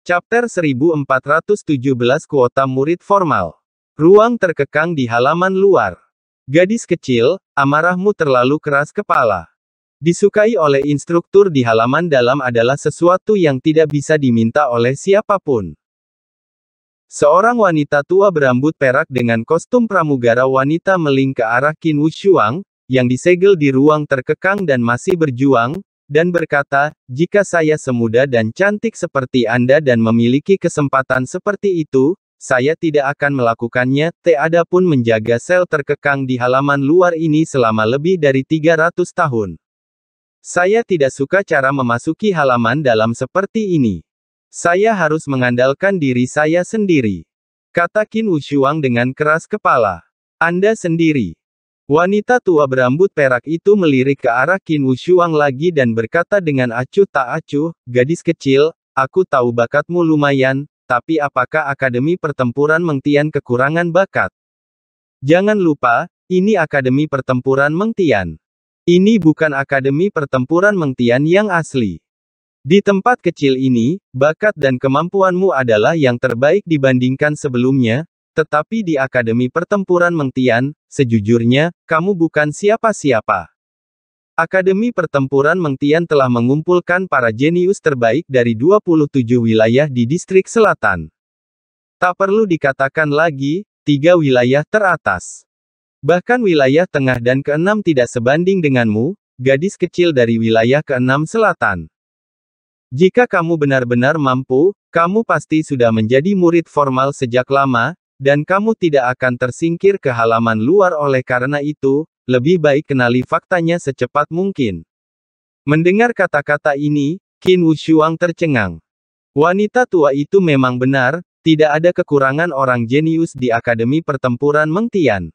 Chapter 1417 Kuota Murid Formal. Ruang terkekang di halaman luar. Gadis kecil, amarahmu terlalu keras kepala. Disukai oleh instruktur di halaman dalam adalah sesuatu yang tidak bisa diminta oleh siapapun. Seorang wanita tua berambut perak dengan kostum pramugara wanita meling ke arah Qin Shuang yang disegel di ruang terkekang dan masih berjuang, dan berkata, "Jika saya semuda dan cantik seperti Anda dan memiliki kesempatan seperti itu, saya tidak akan melakukannya." Teada pun menjaga sel terkekang di halaman luar ini selama lebih dari 300 tahun. Saya tidak suka cara memasuki halaman dalam seperti ini. Saya harus mengandalkan diri saya sendiri. Kata Qin Wushuang dengan keras kepala. Anda sendiri. Wanita tua berambut perak itu melirik ke arah Qin Wushuang lagi dan berkata dengan acuh tak acuh, gadis kecil, aku tahu bakatmu lumayan, tapi apakah Akademi Pertempuran Mengtian kekurangan bakat? Jangan lupa, ini Akademi Pertempuran Mengtian. Ini bukan Akademi Pertempuran Mengtian yang asli. Di tempat kecil ini, bakat dan kemampuanmu adalah yang terbaik dibandingkan sebelumnya, tetapi di Akademi Pertempuran Mengtian, sejujurnya, kamu bukan siapa-siapa. Akademi Pertempuran Mengtian telah mengumpulkan para jenius terbaik dari 27 wilayah di distrik selatan. Tak perlu dikatakan lagi, tiga wilayah teratas. Bahkan wilayah tengah dan keenam tidak sebanding denganmu, gadis kecil dari wilayah keenam selatan. Jika kamu benar-benar mampu, kamu pasti sudah menjadi murid formal sejak lama, dan kamu tidak akan tersingkir ke halaman luar oleh karena itu, lebih baik kenali faktanya secepat mungkin. Mendengar kata-kata ini, Qin Wushuang tercengang. Wanita tua itu memang benar, tidak ada kekurangan orang jenius di Akademi Pertempuran Mengtian.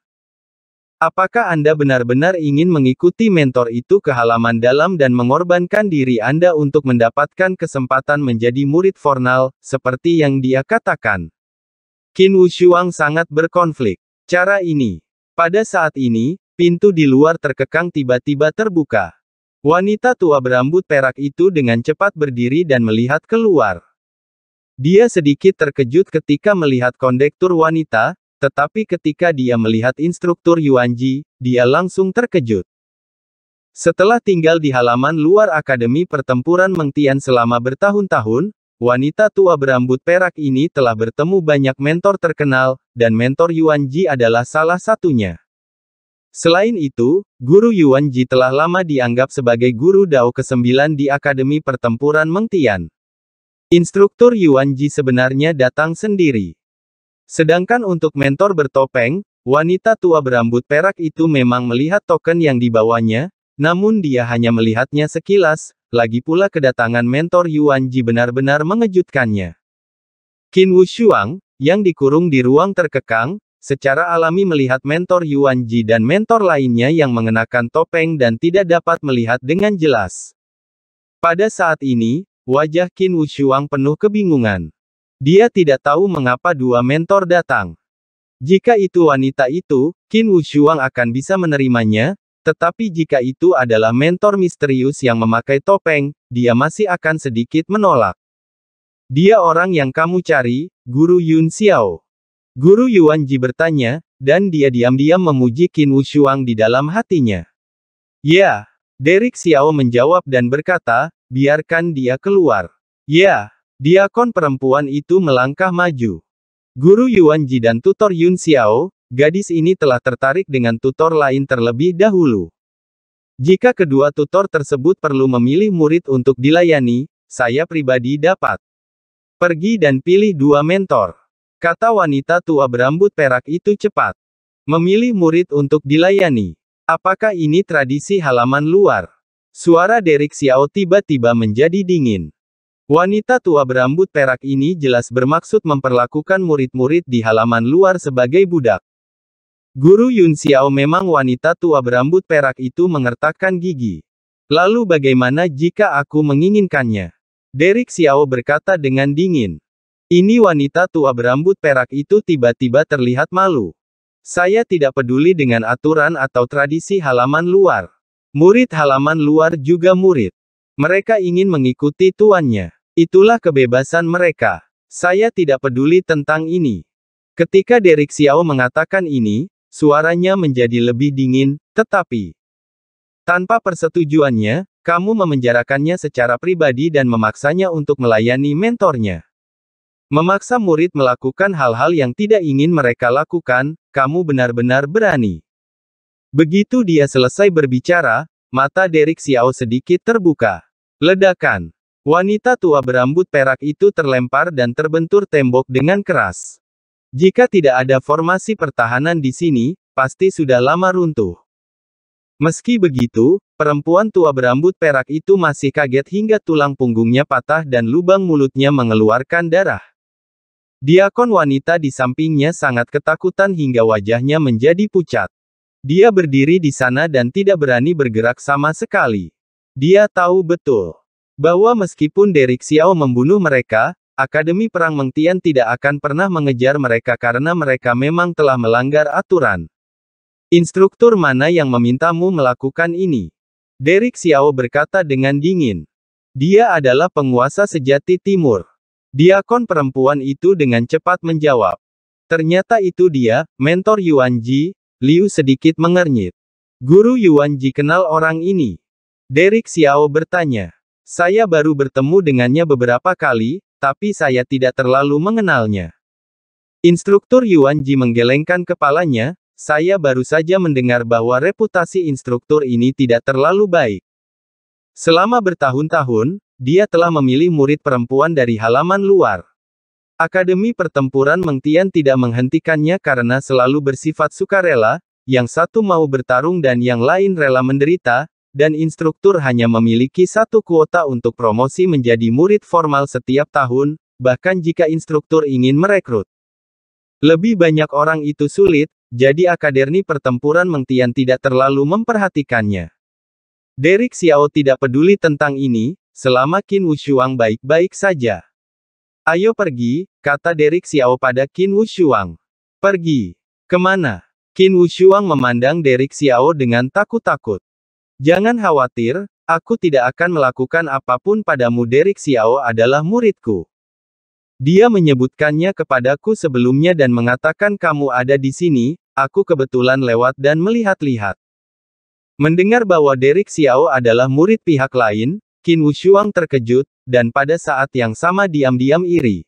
Apakah Anda benar-benar ingin mengikuti mentor itu ke halaman dalam dan mengorbankan diri Anda untuk mendapatkan kesempatan menjadi murid formal, seperti yang dia katakan? Qin Wushuang sangat berkonflik. Cara ini. Pada saat ini, pintu di luar terkekang tiba-tiba terbuka. Wanita tua berambut perak itu dengan cepat berdiri dan melihat keluar. Dia sedikit terkejut ketika melihat kondektur wanita, tetapi ketika dia melihat instruktur Yuanji, dia langsung terkejut. Setelah tinggal di halaman luar Akademi Pertempuran Mengtian selama bertahun-tahun, Wanita tua berambut perak ini telah bertemu banyak mentor terkenal, dan mentor Yuan Ji adalah salah satunya. Selain itu, guru Yuan Ji telah lama dianggap sebagai guru Dao ke-9 di Akademi Pertempuran Mengtian. Instruktur Yuan Ji sebenarnya datang sendiri. Sedangkan untuk mentor bertopeng, wanita tua berambut perak itu memang melihat token yang dibawanya, namun dia hanya melihatnya sekilas, lagi pula kedatangan mentor Yuan Ji benar-benar mengejutkannya. Qin Wushuang, yang dikurung di ruang terkekang, secara alami melihat mentor Yuan Ji dan mentor lainnya yang mengenakan topeng dan tidak dapat melihat dengan jelas. Pada saat ini, wajah Qin Wushuang penuh kebingungan. Dia tidak tahu mengapa dua mentor datang. Jika itu wanita itu, Qin Wushuang akan bisa menerimanya, tetapi jika itu adalah mentor misterius yang memakai topeng, dia masih akan sedikit menolak. Dia orang yang kamu cari, Guru Yun Xiao. Guru Yuan Ji bertanya, dan dia diam-diam memuji Qin Wushuang di dalam hatinya. Ya, Derek Xiao menjawab dan berkata, biarkan dia keluar. Ya, diakon perempuan itu melangkah maju. Guru Yuan Ji dan tutor Yun Xiao, Gadis ini telah tertarik dengan tutor lain terlebih dahulu. Jika kedua tutor tersebut perlu memilih murid untuk dilayani, saya pribadi dapat pergi dan pilih dua mentor. Kata wanita tua berambut perak itu cepat. Memilih murid untuk dilayani. Apakah ini tradisi halaman luar? Suara Derek Xiao tiba-tiba menjadi dingin. Wanita tua berambut perak ini jelas bermaksud memperlakukan murid-murid di halaman luar sebagai budak. Guru Yun Xiao memang wanita tua berambut perak itu mengertakkan gigi. Lalu bagaimana jika aku menginginkannya? Derek Xiao berkata dengan dingin. Ini wanita tua berambut perak itu tiba-tiba terlihat malu. Saya tidak peduli dengan aturan atau tradisi halaman luar. Murid halaman luar juga murid. Mereka ingin mengikuti tuannya. Itulah kebebasan mereka. Saya tidak peduli tentang ini. Ketika Derek Xiao mengatakan ini, Suaranya menjadi lebih dingin, tetapi tanpa persetujuannya, kamu memenjarakannya secara pribadi dan memaksanya untuk melayani mentornya. Memaksa murid melakukan hal-hal yang tidak ingin mereka lakukan, kamu benar-benar berani. Begitu dia selesai berbicara, mata Derek Xiao sedikit terbuka. Ledakan. Wanita tua berambut perak itu terlempar dan terbentur tembok dengan keras. Jika tidak ada formasi pertahanan di sini, pasti sudah lama runtuh. Meski begitu, perempuan tua berambut perak itu masih kaget hingga tulang punggungnya patah dan lubang mulutnya mengeluarkan darah. Diakon wanita di sampingnya sangat ketakutan hingga wajahnya menjadi pucat. Dia berdiri di sana dan tidak berani bergerak sama sekali. Dia tahu betul bahwa meskipun Derek Xiao membunuh mereka, Akademi Perang Mengtian tidak akan pernah mengejar mereka karena mereka memang telah melanggar aturan. Instruktur mana yang memintamu melakukan ini? Derek Xiao berkata dengan dingin. Dia adalah penguasa sejati timur. Diakon perempuan itu dengan cepat menjawab. Ternyata itu dia, mentor Yuan Ji, Liu sedikit mengernyit. Guru Yuan Ji kenal orang ini. Derek Xiao bertanya. Saya baru bertemu dengannya beberapa kali, tapi saya tidak terlalu mengenalnya. Instruktur Yuan Ji menggelengkan kepalanya, saya baru saja mendengar bahwa reputasi instruktur ini tidak terlalu baik. Selama bertahun-tahun, dia telah memilih murid perempuan dari halaman luar. Akademi pertempuran Mengtian tidak menghentikannya karena selalu bersifat sukarela, yang satu mau bertarung dan yang lain rela menderita, dan instruktur hanya memiliki satu kuota untuk promosi menjadi murid formal setiap tahun, bahkan jika instruktur ingin merekrut. Lebih banyak orang itu sulit, jadi akademi pertempuran Mengtian tidak terlalu memperhatikannya. Derek Xiao tidak peduli tentang ini, selama Qin Wushuang baik-baik saja. Ayo pergi, kata Derek Xiao pada Qin Wushuang. Pergi. Kemana? Qin Wushuang memandang Derek Xiao dengan takut-takut. Jangan khawatir, aku tidak akan melakukan apapun padamu Derek Xiao adalah muridku. Dia menyebutkannya kepadaku sebelumnya dan mengatakan kamu ada di sini, aku kebetulan lewat dan melihat-lihat. Mendengar bahwa Derek Xiao adalah murid pihak lain, Qin Wushuang terkejut, dan pada saat yang sama diam-diam iri.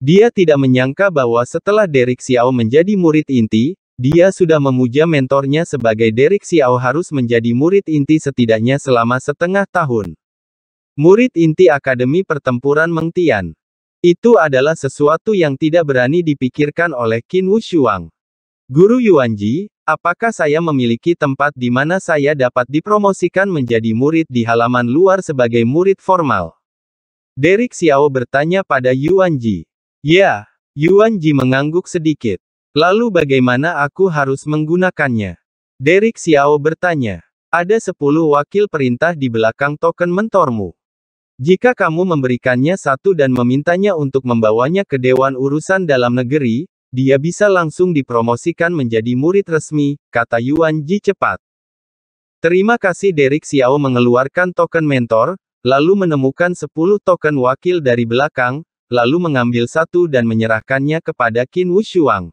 Dia tidak menyangka bahwa setelah Derek Xiao menjadi murid inti, dia sudah memuja mentornya sebagai Derek Xiao harus menjadi murid inti setidaknya selama setengah tahun. Murid inti Akademi Pertempuran Mengtian. Itu adalah sesuatu yang tidak berani dipikirkan oleh Qin Wushuang. Guru Yuanji, apakah saya memiliki tempat di mana saya dapat dipromosikan menjadi murid di halaman luar sebagai murid formal? Derek Xiao bertanya pada Yuanji. Ya, Yuanji mengangguk sedikit. Lalu bagaimana aku harus menggunakannya? Derek Xiao bertanya. Ada 10 wakil perintah di belakang token mentormu. Jika kamu memberikannya satu dan memintanya untuk membawanya ke Dewan Urusan Dalam Negeri, dia bisa langsung dipromosikan menjadi murid resmi, kata Yuan Ji cepat. Terima kasih Derek Xiao mengeluarkan token mentor, lalu menemukan 10 token wakil dari belakang, lalu mengambil satu dan menyerahkannya kepada Qin Wushuang.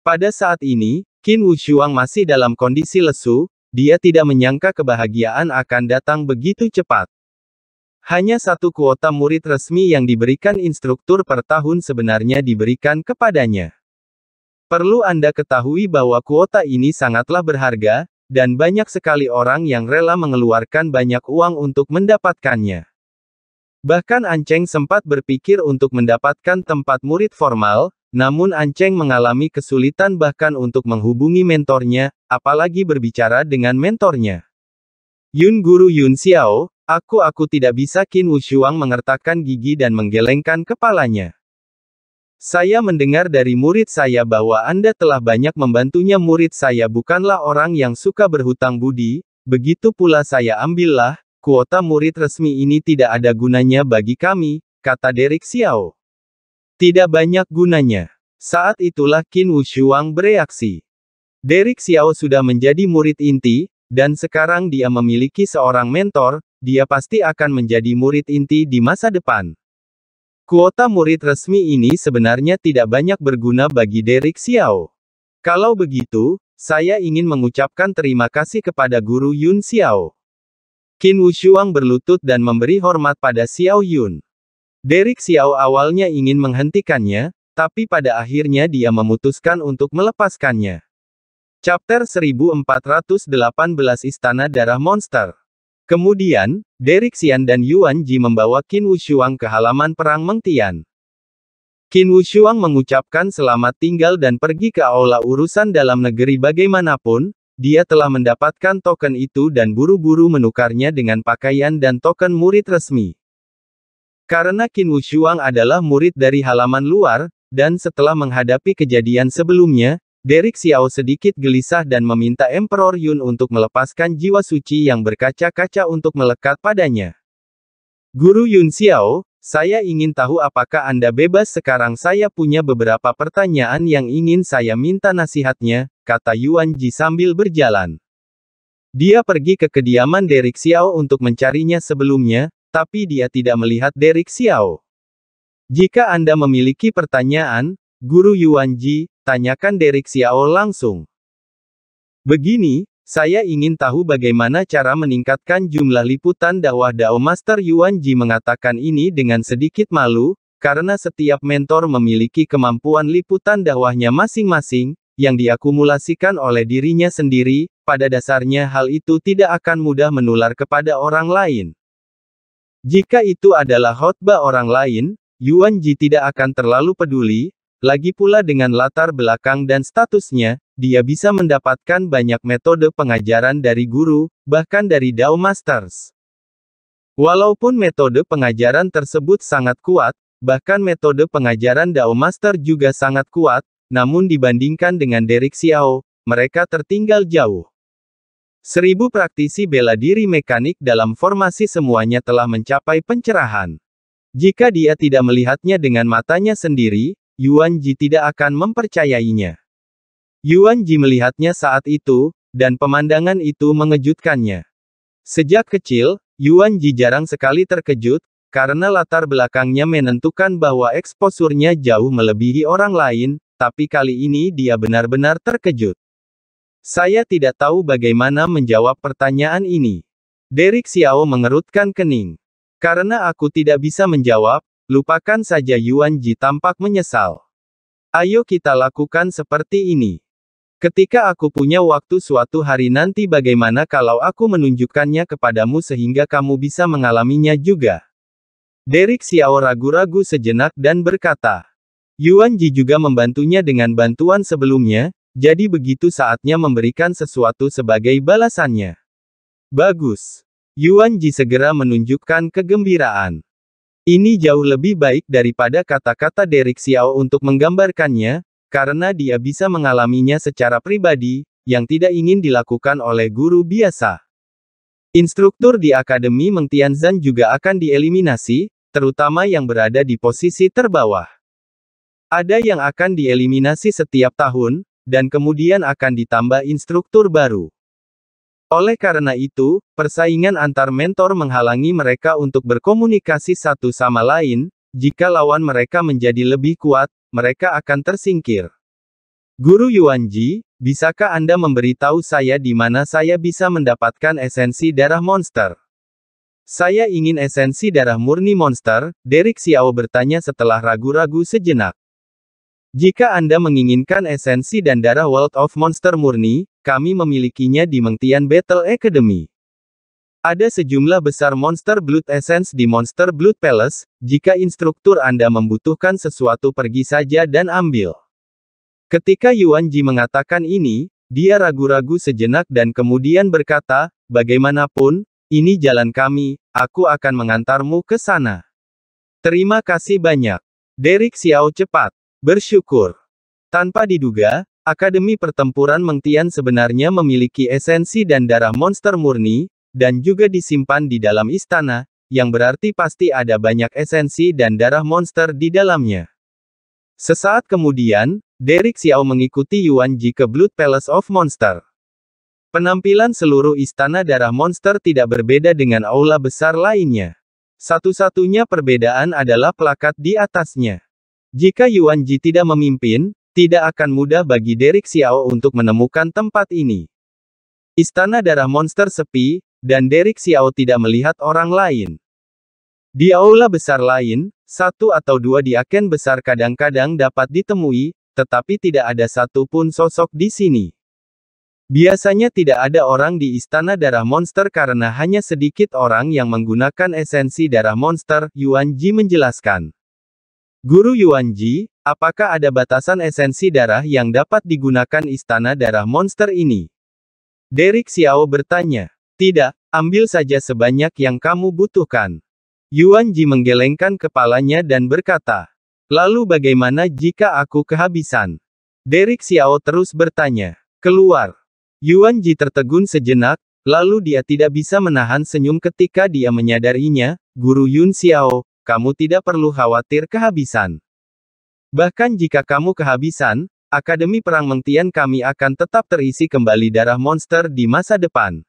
Pada saat ini, Qin Wushuang masih dalam kondisi lesu, dia tidak menyangka kebahagiaan akan datang begitu cepat. Hanya satu kuota murid resmi yang diberikan instruktur per tahun sebenarnya diberikan kepadanya. Perlu Anda ketahui bahwa kuota ini sangatlah berharga, dan banyak sekali orang yang rela mengeluarkan banyak uang untuk mendapatkannya. Bahkan Anceng sempat berpikir untuk mendapatkan tempat murid formal, namun Anceng mengalami kesulitan bahkan untuk menghubungi mentornya, apalagi berbicara dengan mentornya. Yun Guru Yun Xiao, aku-aku tidak bisa Qin Wushuang mengertakkan gigi dan menggelengkan kepalanya. Saya mendengar dari murid saya bahwa Anda telah banyak membantunya murid saya bukanlah orang yang suka berhutang budi, begitu pula saya ambillah, kuota murid resmi ini tidak ada gunanya bagi kami, kata Derek Xiao. Tidak banyak gunanya. Saat itulah Qin Wushuang bereaksi. Derek Xiao sudah menjadi murid inti, dan sekarang dia memiliki seorang mentor, dia pasti akan menjadi murid inti di masa depan. Kuota murid resmi ini sebenarnya tidak banyak berguna bagi Derek Xiao. Kalau begitu, saya ingin mengucapkan terima kasih kepada guru Yun Xiao. Qin Wushuang berlutut dan memberi hormat pada Xiao Yun. Derek Xiao awalnya ingin menghentikannya, tapi pada akhirnya dia memutuskan untuk melepaskannya. Chapter 1418 Istana Darah Monster Kemudian, Derek Xian dan Yuan Ji membawa Qin Wushuang ke halaman perang Mengtian. Qin Wushuang mengucapkan selamat tinggal dan pergi ke aula urusan dalam negeri bagaimanapun, dia telah mendapatkan token itu dan buru-buru menukarnya dengan pakaian dan token murid resmi. Karena Qin Wushuang adalah murid dari halaman luar, dan setelah menghadapi kejadian sebelumnya, Derek Xiao sedikit gelisah dan meminta Emperor Yun untuk melepaskan jiwa suci yang berkaca-kaca untuk melekat padanya. Guru Yun Xiao, saya ingin tahu apakah Anda bebas sekarang saya punya beberapa pertanyaan yang ingin saya minta nasihatnya, kata Yuan Ji sambil berjalan. Dia pergi ke kediaman Derek Xiao untuk mencarinya sebelumnya, tapi dia tidak melihat Derek Xiao. Jika Anda memiliki pertanyaan, Guru Yuan Ji, tanyakan Derek Xiao langsung. Begini, saya ingin tahu bagaimana cara meningkatkan jumlah liputan dakwah Dao Master Yuan Ji mengatakan ini dengan sedikit malu, karena setiap mentor memiliki kemampuan liputan dakwahnya masing-masing, yang diakumulasikan oleh dirinya sendiri, pada dasarnya hal itu tidak akan mudah menular kepada orang lain. Jika itu adalah khotbah orang lain, Yuan Ji tidak akan terlalu peduli, lagi pula dengan latar belakang dan statusnya, dia bisa mendapatkan banyak metode pengajaran dari guru, bahkan dari Dao Masters. Walaupun metode pengajaran tersebut sangat kuat, bahkan metode pengajaran Dao Master juga sangat kuat, namun dibandingkan dengan Derek Xiao, mereka tertinggal jauh. Seribu praktisi bela diri mekanik dalam formasi semuanya telah mencapai pencerahan. Jika dia tidak melihatnya dengan matanya sendiri, Yuan Ji tidak akan mempercayainya. Yuan Ji melihatnya saat itu, dan pemandangan itu mengejutkannya. Sejak kecil, Yuan Ji jarang sekali terkejut, karena latar belakangnya menentukan bahwa eksposurnya jauh melebihi orang lain, tapi kali ini dia benar-benar terkejut. Saya tidak tahu bagaimana menjawab pertanyaan ini. Derek Xiao mengerutkan kening. Karena aku tidak bisa menjawab, lupakan saja Yuan Ji tampak menyesal. Ayo kita lakukan seperti ini. Ketika aku punya waktu suatu hari nanti bagaimana kalau aku menunjukkannya kepadamu sehingga kamu bisa mengalaminya juga. Derek Xiao ragu-ragu sejenak dan berkata. Yuan Ji juga membantunya dengan bantuan sebelumnya, jadi begitu saatnya memberikan sesuatu sebagai balasannya. Bagus. Yuan Ji segera menunjukkan kegembiraan. Ini jauh lebih baik daripada kata-kata Derek Xiao untuk menggambarkannya, karena dia bisa mengalaminya secara pribadi, yang tidak ingin dilakukan oleh guru biasa. Instruktur di Akademi Meng Tianzan juga akan dieliminasi, terutama yang berada di posisi terbawah. Ada yang akan dieliminasi setiap tahun, dan kemudian akan ditambah instruktur baru. Oleh karena itu, persaingan antar mentor menghalangi mereka untuk berkomunikasi satu sama lain, jika lawan mereka menjadi lebih kuat, mereka akan tersingkir. Guru Yuanji, bisakah Anda memberitahu saya di mana saya bisa mendapatkan esensi darah monster? Saya ingin esensi darah murni monster, Derek Xiao bertanya setelah ragu-ragu sejenak. Jika Anda menginginkan esensi dan darah World of Monster murni, kami memilikinya di Mengtian Battle Academy. Ada sejumlah besar Monster Blood Essence di Monster Blood Palace, jika instruktur Anda membutuhkan sesuatu pergi saja dan ambil. Ketika Yuan Ji mengatakan ini, dia ragu-ragu sejenak dan kemudian berkata, bagaimanapun, ini jalan kami, aku akan mengantarmu ke sana. Terima kasih banyak. Derek Xiao cepat. Bersyukur. Tanpa diduga, Akademi Pertempuran Mengtian sebenarnya memiliki esensi dan darah monster murni, dan juga disimpan di dalam istana, yang berarti pasti ada banyak esensi dan darah monster di dalamnya. Sesaat kemudian, Derek Xiao mengikuti Yuan Ji ke Blood Palace of Monster. Penampilan seluruh istana darah monster tidak berbeda dengan aula besar lainnya. Satu-satunya perbedaan adalah plakat di atasnya. Jika Yuan Ji tidak memimpin, tidak akan mudah bagi Derek Xiao untuk menemukan tempat ini. Istana darah monster sepi, dan Derek Xiao tidak melihat orang lain. Di aula besar lain, satu atau dua diaken besar kadang-kadang dapat ditemui, tetapi tidak ada satu pun sosok di sini. Biasanya tidak ada orang di istana darah monster karena hanya sedikit orang yang menggunakan esensi darah monster, Yuan Ji menjelaskan. Guru Yuanji, apakah ada batasan esensi darah yang dapat digunakan istana darah monster ini? Derek Xiao bertanya. Tidak, ambil saja sebanyak yang kamu butuhkan. Yuanji menggelengkan kepalanya dan berkata. Lalu bagaimana jika aku kehabisan? Derek Xiao terus bertanya. Keluar. Yuanji tertegun sejenak, lalu dia tidak bisa menahan senyum ketika dia menyadarinya, Guru Yun Xiao, kamu tidak perlu khawatir kehabisan. Bahkan jika kamu kehabisan, Akademi Perang Mengtian kami akan tetap terisi kembali darah monster di masa depan.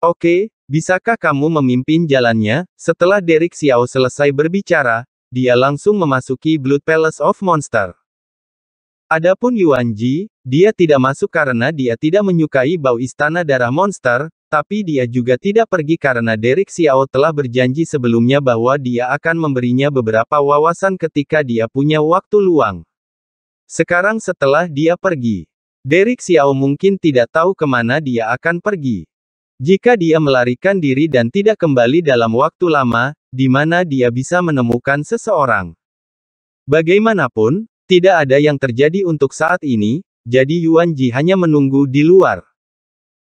Oke, bisakah kamu memimpin jalannya? Setelah Derek Xiao selesai berbicara, dia langsung memasuki Blood Palace of Monster. Adapun Yuan Ji, dia tidak masuk karena dia tidak menyukai bau istana darah monster, tapi dia juga tidak pergi karena Derek Xiao telah berjanji sebelumnya bahwa dia akan memberinya beberapa wawasan ketika dia punya waktu luang. Sekarang setelah dia pergi, Derek Xiao mungkin tidak tahu kemana dia akan pergi. Jika dia melarikan diri dan tidak kembali dalam waktu lama, di mana dia bisa menemukan seseorang. Bagaimanapun, tidak ada yang terjadi untuk saat ini, jadi Yuan Ji hanya menunggu di luar.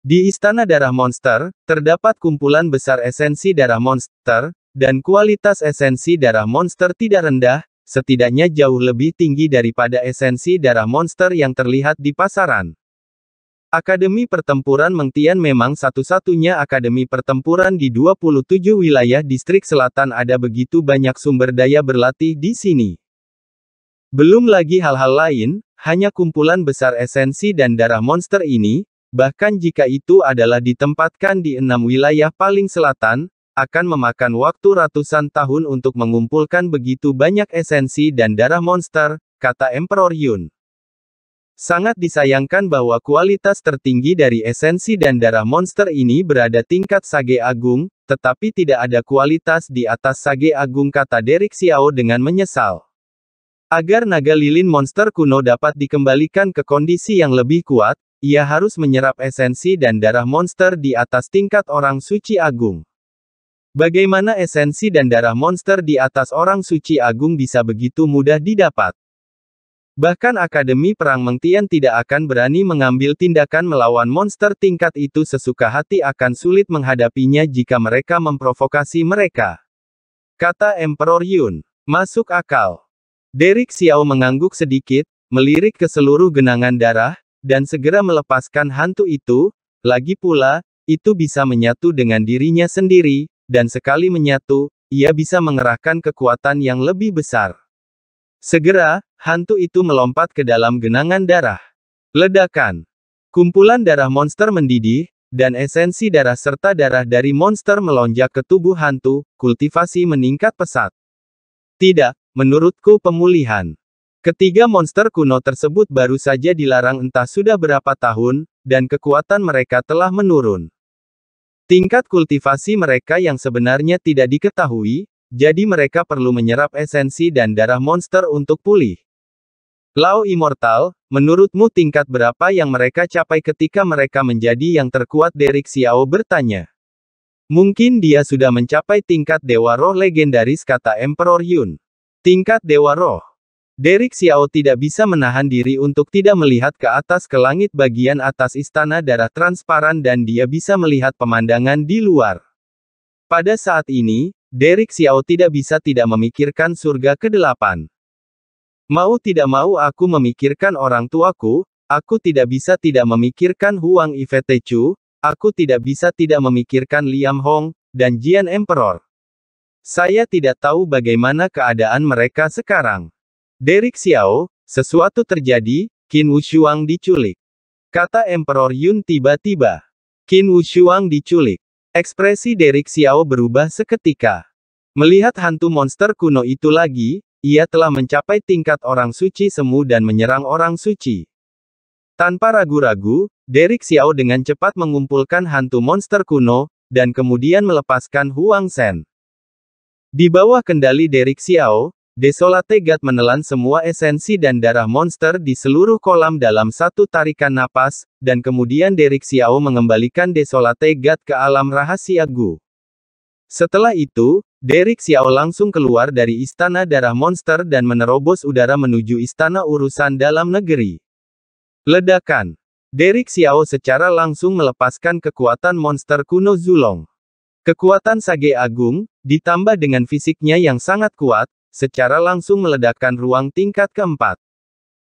Di Istana Darah Monster, terdapat kumpulan besar esensi darah monster, dan kualitas esensi darah monster tidak rendah, setidaknya jauh lebih tinggi daripada esensi darah monster yang terlihat di pasaran. Akademi Pertempuran Mengtian memang satu-satunya akademi pertempuran di 27 wilayah distrik selatan ada begitu banyak sumber daya berlatih di sini. Belum lagi hal-hal lain, hanya kumpulan besar esensi dan darah monster ini, bahkan jika itu adalah ditempatkan di enam wilayah paling selatan, akan memakan waktu ratusan tahun untuk mengumpulkan begitu banyak esensi dan darah monster, kata Emperor Yun. Sangat disayangkan bahwa kualitas tertinggi dari esensi dan darah monster ini berada tingkat Sage Agung, tetapi tidak ada kualitas di atas Sage Agung kata Derek Xiao dengan menyesal. Agar naga lilin monster kuno dapat dikembalikan ke kondisi yang lebih kuat, ia harus menyerap esensi dan darah monster di atas tingkat orang suci agung. Bagaimana esensi dan darah monster di atas orang suci agung bisa begitu mudah didapat? Bahkan Akademi Perang Mengtian tidak akan berani mengambil tindakan melawan monster tingkat itu sesuka hati akan sulit menghadapinya jika mereka memprovokasi mereka. Kata Emperor Yun. Masuk akal. Derek Xiao mengangguk sedikit, melirik ke seluruh genangan darah, dan segera melepaskan hantu itu, lagi pula, itu bisa menyatu dengan dirinya sendiri, dan sekali menyatu, ia bisa mengerahkan kekuatan yang lebih besar. Segera, hantu itu melompat ke dalam genangan darah. Ledakan. Kumpulan darah monster mendidih, dan esensi darah serta darah dari monster melonjak ke tubuh hantu, kultivasi meningkat pesat. Tidak, menurutku pemulihan. Ketiga monster kuno tersebut baru saja dilarang entah sudah berapa tahun, dan kekuatan mereka telah menurun. Tingkat kultivasi mereka yang sebenarnya tidak diketahui, jadi mereka perlu menyerap esensi dan darah monster untuk pulih. Lao Immortal, menurutmu tingkat berapa yang mereka capai ketika mereka menjadi yang terkuat Derek Xiao bertanya. Mungkin dia sudah mencapai tingkat Dewa Roh legendaris kata Emperor Yun. Tingkat Dewa Roh. Derek Xiao tidak bisa menahan diri untuk tidak melihat ke atas ke langit bagian atas istana darah transparan dan dia bisa melihat pemandangan di luar. Pada saat ini, Derek Xiao tidak bisa tidak memikirkan surga ke-8. Mau tidak mau aku memikirkan orang tuaku, aku tidak bisa tidak memikirkan Huang Ifetechu, aku tidak bisa tidak memikirkan Liam Hong, dan Jian Emperor. Saya tidak tahu bagaimana keadaan mereka sekarang. Derek Xiao, sesuatu terjadi, Qin Wushuang diculik. Kata Emperor Yun tiba-tiba. Qin Wushuang diculik. Ekspresi Derek Xiao berubah seketika. Melihat hantu monster kuno itu lagi, ia telah mencapai tingkat orang suci semu dan menyerang orang suci. Tanpa ragu-ragu, Derek Xiao dengan cepat mengumpulkan hantu monster kuno, dan kemudian melepaskan Huang Shen. Di bawah kendali Derek Xiao, Desolate Gat menelan semua esensi dan darah monster di seluruh kolam dalam satu tarikan napas, dan kemudian Derek Xiao mengembalikan Desolate Gat ke alam rahasia Gu. Setelah itu, Derek Xiao langsung keluar dari istana darah monster dan menerobos udara menuju istana urusan dalam negeri. Ledakan. Derek Xiao secara langsung melepaskan kekuatan monster kuno Zulong. Kekuatan Sage Agung, ditambah dengan fisiknya yang sangat kuat, secara langsung meledakkan ruang tingkat keempat.